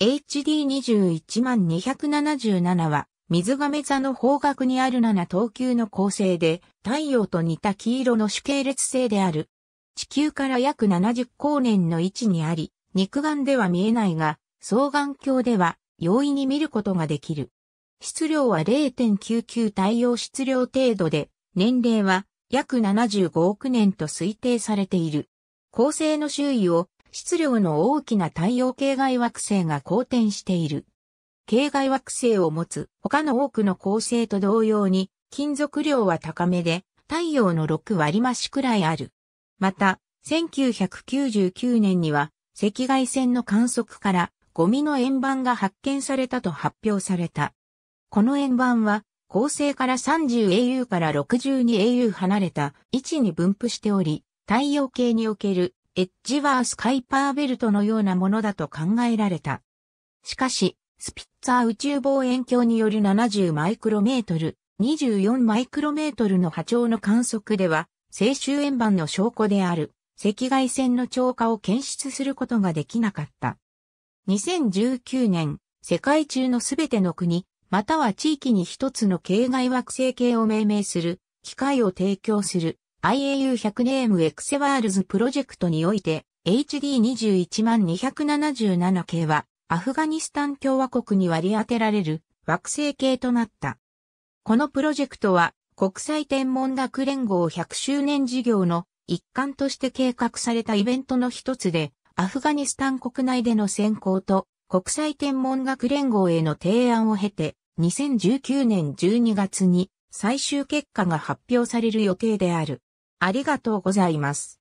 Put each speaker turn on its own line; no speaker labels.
HD21277 は、水亀座の方角にある7等級の構成で、太陽と似た黄色の主系列星である。地球から約70光年の位置にあり、肉眼では見えないが、双眼鏡では容易に見ることができる。質量は0.99太陽質量程度で、年齢は約75億年と推定されている。恒星の周囲を質量の大きな太陽系外惑星が好転している。系外惑星を持つ他の多くの恒星と同様に、金属量は高めで、太陽の6割増しくらいある。また、1999年には、赤外線の観測から、ゴミの円盤が発見されたと発表された。この円盤は、恒星から 30au から 62au 離れた位置に分布しており、太陽系におけるエッジワース・カイパーベルトのようなものだと考えられた。しかし、スピッツァー宇宙望遠鏡による70マイクロメートル、24マイクロメートルの波長の観測では、青州円盤の証拠である赤外線の超過を検出することができなかった。2019年、世界中のすべての国、または地域に一つの境外惑星系を命名する機械を提供する IAU100 ネームエクセワールズプロジェクトにおいて HD21277 系はアフガニスタン共和国に割り当てられる惑星系となった。このプロジェクトは国際天文学連合100周年事業の一環として計画されたイベントの一つで、アフガニスタン国内での選考と国際天文学連合への提案を経て、2019年12月に最終結果が発表される予定である。ありがとうございます。